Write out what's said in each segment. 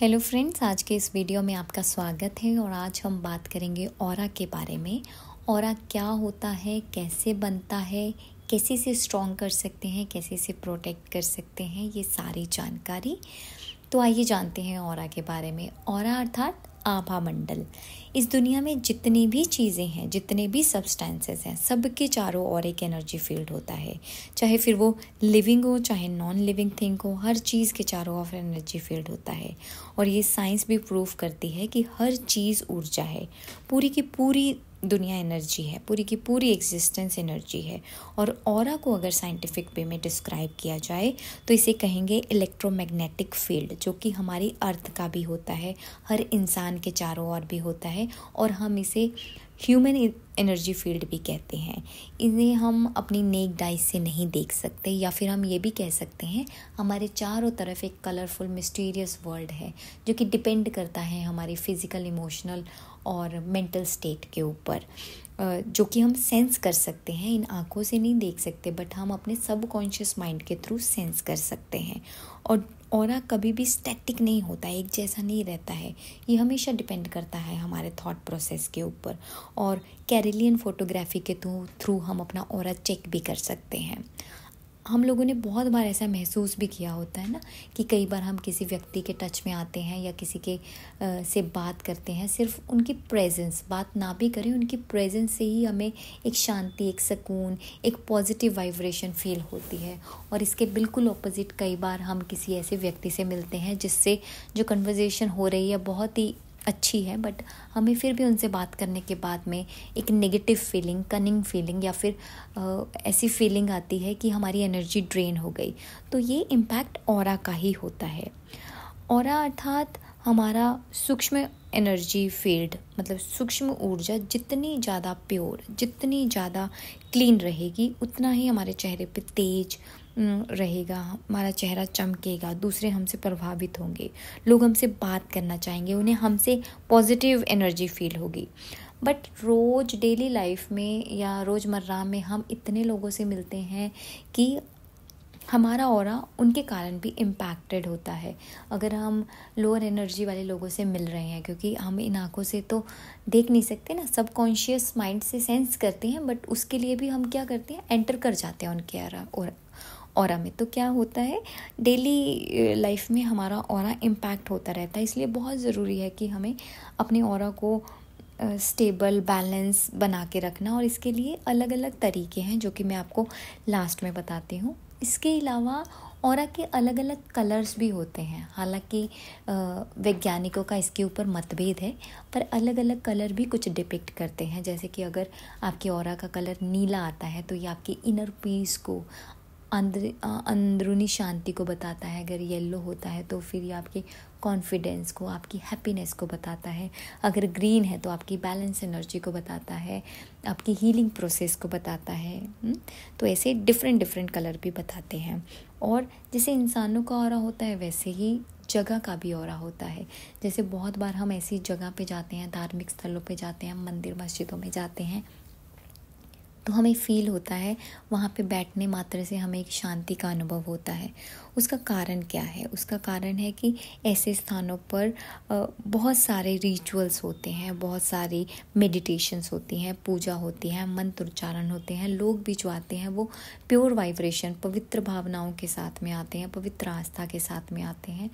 hello friends आज के इस वीडियो में आपका स्वागत है और आज हम बात करेंगे और के बारे में और क्या होता है कैसे बनता है कैसे इसे स्ट्रॉन्ग कर सकते हैं कैसे इसे प्रोटेक्ट कर सकते हैं ये सारी जानकारी तो आइए जानते हैं और के बारे में और अर्थात आभा मंडल इस दुनिया में जितनी भी चीज़ें हैं जितने भी सब्सटेंसेस हैं सब के चारों ओर एक एनर्जी फील्ड होता है चाहे फिर वो लिविंग हो चाहे नॉन लिविंग थिंग हो हर चीज़ के चारों ओर एनर्जी फील्ड होता है और ये साइंस भी प्रूव करती है कि हर चीज़ ऊर्जा है पूरी की पूरी दुनिया एनर्जी है पूरी की पूरी एग्जिस्टेंस एनर्जी है और और को अगर साइंटिफिक वे में डिस्क्राइब किया जाए तो इसे कहेंगे इलेक्ट्रोमैग्नेटिक फील्ड जो कि हमारी अर्थ का भी होता है हर इंसान के चारों ओर भी होता है और हम इसे ह्यूमन एनर्जी फील्ड भी कहते हैं इन्हें हम अपनी नेक डाइस से नहीं देख सकते या फिर हम ये भी कह सकते हैं हमारे चारों तरफ एक कलरफुल मिस्टीरियस वर्ल्ड है जो कि डिपेंड करता है हमारे फिज़िकल इमोशनल और मेंटल स्टेट के ऊपर जो कि हम सेंस कर सकते हैं इन आँखों से नहीं देख सकते बट हम अपने सब कॉन्शियस माइंड के थ्रू सेंस कर सकते हैं और और कभी भी स्टैटिक नहीं होता एक जैसा नहीं रहता है ये हमेशा डिपेंड करता है हमारे थॉट प्रोसेस के ऊपर और कैरेलियन फोटोग्राफी के थ्रू थ्रू हम अपना और चेक भी कर सकते हैं हम लोगों ने बहुत बार ऐसा महसूस भी किया होता है ना कि कई बार हम किसी व्यक्ति के टच में आते हैं या किसी के आ, से बात करते हैं सिर्फ उनकी प्रेजेंस बात ना भी करें उनकी प्रेजेंस से ही हमें एक शांति एक सुकून एक पॉजिटिव वाइब्रेशन फील होती है और इसके बिल्कुल ऑपोजिट कई बार हम किसी ऐसे व्यक्ति से मिलते हैं जिससे जो कन्वर्जेशन हो रही है बहुत ही अच्छी है बट हमें फिर भी उनसे बात करने के बाद में एक नेगेटिव फीलिंग कनिंग फीलिंग या फिर आ, ऐसी फीलिंग आती है कि हमारी एनर्जी ड्रेन हो गई तो ये इम्पैक्ट और का ही होता है और अर्थात हमारा सूक्ष्म एनर्जी फील्ड मतलब सूक्ष्म ऊर्जा जितनी ज़्यादा प्योर जितनी ज़्यादा क्लीन रहेगी उतना ही हमारे चेहरे पे तेज रहेगा हमारा चेहरा चमकेगा दूसरे हमसे प्रभावित होंगे लोग हमसे बात करना चाहेंगे उन्हें हमसे पॉजिटिव एनर्जी फील होगी बट रोज़ डेली लाइफ में या रोज़मर्रा में हम इतने लोगों से मिलते हैं कि हमारा और उनके कारण भी इम्पैक्टेड होता है अगर हम लोअर एनर्जी वाले लोगों से मिल रहे हैं क्योंकि हम इन आँखों से तो देख नहीं सकते ना सबकॉन्शियस माइंड से सेंस करते हैं बट उसके लिए भी हम क्या करते हैं एंटर कर जाते हैं उनके और और में तो क्या होता है डेली लाइफ में हमारा और इम्पैक्ट होता रहता है इसलिए बहुत ज़रूरी है कि हमें अपने और को स्टेबल बैलेंस बना के रखना और इसके लिए अलग अलग तरीके हैं जो कि मैं आपको लास्ट में बताती हूँ इसके अलावा और के अलग अलग कलर्स भी होते हैं हालांकि वैज्ञानिकों का इसके ऊपर मतभेद है पर अलग अलग कलर भी कुछ डिपिक्ट करते हैं जैसे कि अगर आपकी और का कलर नीला आता है तो ये आपकी इनर पीस को अंदर अंदरूनी शांति को बताता है अगर येलो होता है तो फिर ये आपके कॉन्फिडेंस को आपकी हैप्पीनेस को बताता है अगर ग्रीन है तो आपकी बैलेंस एनर्जी को बताता है आपकी हीलिंग प्रोसेस को बताता है हम्म, तो ऐसे डिफरेंट डिफरेंट कलर भी बताते हैं और जैसे इंसानों का और होता है वैसे ही जगह का भी और होता है जैसे बहुत बार हम ऐसी जगह पे जाते हैं धार्मिक स्थलों पे जाते हैं मंदिर मस्जिदों में जाते हैं तो हमें फील होता है वहाँ पे बैठने मात्र से हमें एक शांति का अनुभव होता है उसका कारण क्या है उसका कारण है कि ऐसे स्थानों पर बहुत सारे रिचुअल्स होते हैं बहुत सारी मेडिटेशंस होती हैं पूजा होती है मंत्र उच्चारण होते हैं लोग भी जो आते हैं वो प्योर वाइब्रेशन पवित्र भावनाओं के साथ में आते हैं पवित्र आस्था के साथ में आते हैं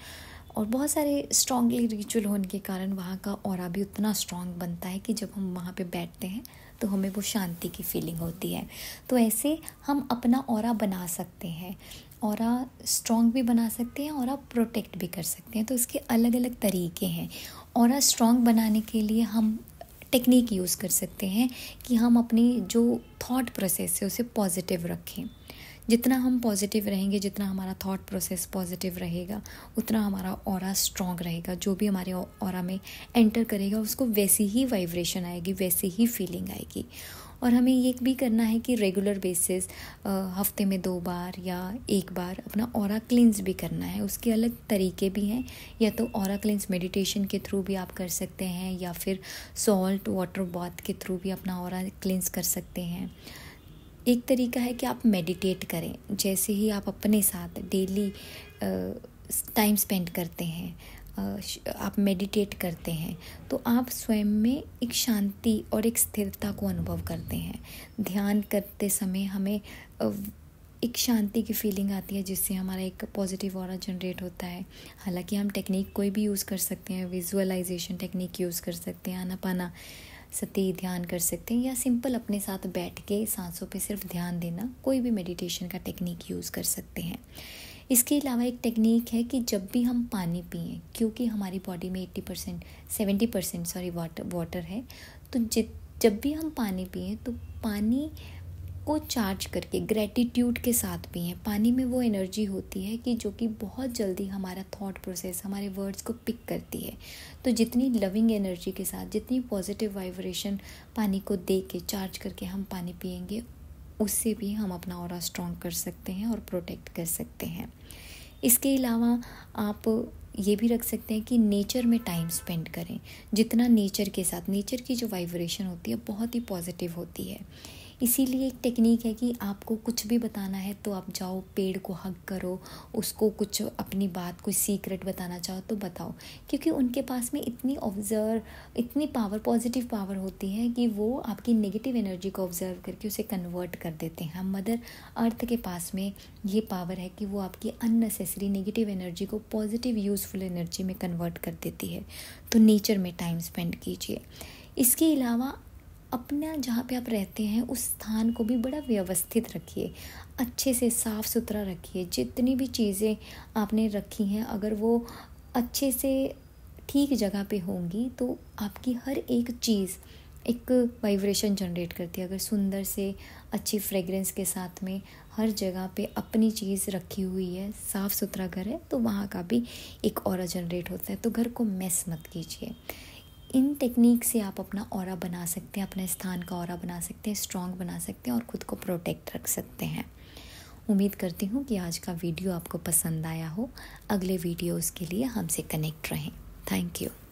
और बहुत सारे स्ट्रांगली रिचुअल होने के कारण वहाँ का और भी उतना स्ट्रांग बनता है कि जब हम वहाँ पे बैठते हैं तो हमें वो शांति की फीलिंग होती है तो ऐसे हम अपना और बना सकते हैं और स्ट्रॉन्ग भी बना सकते हैं और प्रोटेक्ट भी कर सकते हैं तो इसके अलग अलग तरीके हैं और स्ट्रॉन्ग बनाने के लिए हम टेक्निक यूज़ कर सकते हैं कि हम अपनी जो थॉट प्रोसेस है उसे पॉजिटिव रखें जितना हम पॉजिटिव रहेंगे जितना हमारा थॉट प्रोसेस पॉजिटिव रहेगा उतना हमारा और स्ट्रॉन्ग रहेगा जो भी हमारे और में एंटर करेगा उसको वैसी ही वाइब्रेशन आएगी वैसी ही फीलिंग आएगी और हमें ये भी करना है कि रेगुलर बेसिस हफ्ते में दो बार या एक बार अपना और क्लिनस भी करना है उसके अलग तरीके भी हैं या तो और क्लिनस मेडिटेशन के थ्रू भी आप कर सकते हैं या फिर सॉल्ट वाटर बाथ के थ्रू भी अपना और क्लिनस कर सकते हैं एक तरीका है कि आप मेडिटेट करें जैसे ही आप अपने साथ डेली टाइम स्पेंड करते हैं आप मेडिटेट करते हैं तो आप स्वयं में एक शांति और एक स्थिरता को अनुभव करते हैं ध्यान करते समय हमें एक शांति की फीलिंग आती है जिससे हमारा एक पॉजिटिव और जनरेट होता है हालांकि हम टेक्निक कोई भी यूज़ कर सकते हैं विजुअलाइजेशन टेक्निक यूज़ कर सकते हैं आना पाना सती ध्यान कर सकते हैं या सिंपल अपने साथ बैठ के सांसों पे सिर्फ ध्यान देना कोई भी मेडिटेशन का टेक्निक यूज़ कर सकते हैं इसके अलावा एक टेक्निक है कि जब भी हम पानी पिए क्योंकि हमारी बॉडी में eighty percent seventy percent sorry water water है तो जित जब भी हम पानी पिए तो पानी को चार्ज करके ग्रेटिट्यूड के साथ भी हैं पानी में वो एनर्जी होती है कि जो कि बहुत जल्दी हमारा थॉट प्रोसेस हमारे वर्ड्स को पिक करती है तो जितनी लविंग एनर्जी के साथ जितनी पॉजिटिव वाइब्रेशन पानी को दे के चार्ज करके हम पानी पियेंगे उससे भी हम अपना और स्ट्रॉन्ग कर सकते हैं और प्रोटेक्ट कर सकते हैं इसके अलावा आप ये भी रख सकते हैं कि नेचर में टाइम स्पेंड करें जितना नेचर के साथ नेचर की जो वाइब्रेशन होती है बहुत ही पॉजिटिव होती है इसीलिए एक टेक्निक है कि आपको कुछ भी बताना है तो आप जाओ पेड़ को हक करो उसको कुछ अपनी बात कोई सीक्रेट बताना चाहो तो बताओ क्योंकि उनके पास में इतनी ऑब्जर्व इतनी पावर पॉजिटिव पावर होती है कि वो आपकी नेगेटिव एनर्जी को ऑब्जर्व करके उसे कन्वर्ट कर देते हैं मदर अर्थ के पास में ये पावर है कि वो आपकी अननेसेसरी नेगेटिव एनर्जी को पॉजिटिव यूज़फुल एनर्जी में कन्वर्ट कर देती है तो नेचर में टाइम स्पेंड कीजिए इसके अलावा अपना जहाँ पे आप रहते हैं उस स्थान को भी बड़ा व्यवस्थित रखिए अच्छे से साफ़ सुथरा रखिए जितनी भी चीज़ें आपने रखी हैं अगर वो अच्छे से ठीक जगह पे होंगी तो आपकी हर एक चीज़ एक वाइब्रेशन जनरेट करती है अगर सुंदर से अच्छी फ्रेगरेंस के साथ में हर जगह पे अपनी चीज़ रखी हुई है साफ़ सुथरा घर है तो वहाँ का भी एक और जनरेट होता है तो घर को मैस मत कीजिए इन टेक्निक से आप अपना और बना सकते हैं अपने स्थान का और बना सकते हैं स्ट्रॉन्ग बना सकते हैं और ख़ुद को प्रोटेक्ट रख सकते हैं उम्मीद करती हूँ कि आज का वीडियो आपको पसंद आया हो अगले वीडियोज़ के लिए हमसे कनेक्ट रहें थैंक यू